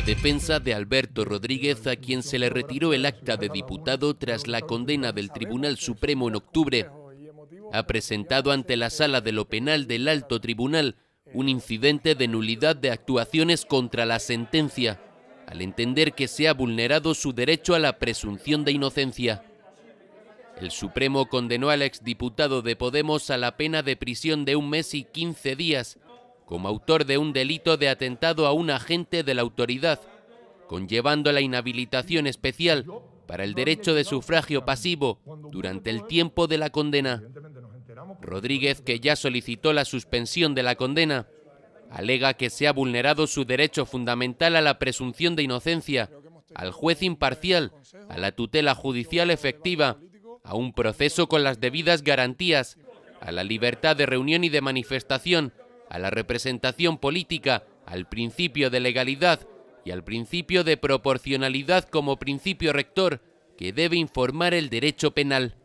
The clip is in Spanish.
La defensa de Alberto Rodríguez, a quien se le retiró el acta de diputado tras la condena del Tribunal Supremo en octubre, ha presentado ante la Sala de lo Penal del Alto Tribunal un incidente de nulidad de actuaciones contra la sentencia, al entender que se ha vulnerado su derecho a la presunción de inocencia. El Supremo condenó al exdiputado de Podemos a la pena de prisión de un mes y 15 días como autor de un delito de atentado a un agente de la autoridad, conllevando la inhabilitación especial para el derecho de sufragio pasivo durante el tiempo de la condena. Rodríguez, que ya solicitó la suspensión de la condena, alega que se ha vulnerado su derecho fundamental a la presunción de inocencia, al juez imparcial, a la tutela judicial efectiva, a un proceso con las debidas garantías, a la libertad de reunión y de manifestación, a la representación política, al principio de legalidad y al principio de proporcionalidad como principio rector que debe informar el derecho penal.